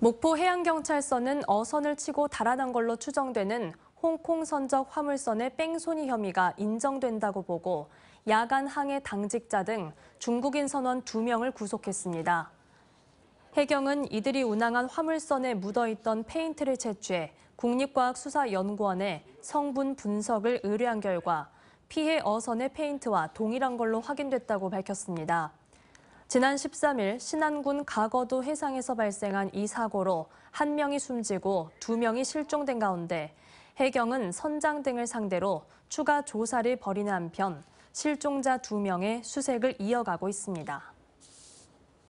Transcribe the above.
목포 해양경찰서는 어선을 치고 달아난 걸로 추정되는 홍콩 선적 화물선의 뺑소니 혐의가 인정된다고 보고 야간 항해 당직자 등 중국인 선원 2명을 구속했습니다. 해경은 이들이 운항한 화물선에 묻어있던 페인트를 채취해 국립과학수사연구원에 성분 분석을 의뢰한 결과 피해 어선의 페인트와 동일한 걸로 확인됐다고 밝혔습니다. 지난 13일 신안군 가거도 해상에서 발생한 이 사고로 한 명이 숨지고 두 명이 실종된 가운데 해경은 선장 등을 상대로 추가 조사를 벌이는 한편 실종자 두 명의 수색을 이어가고 있습니다.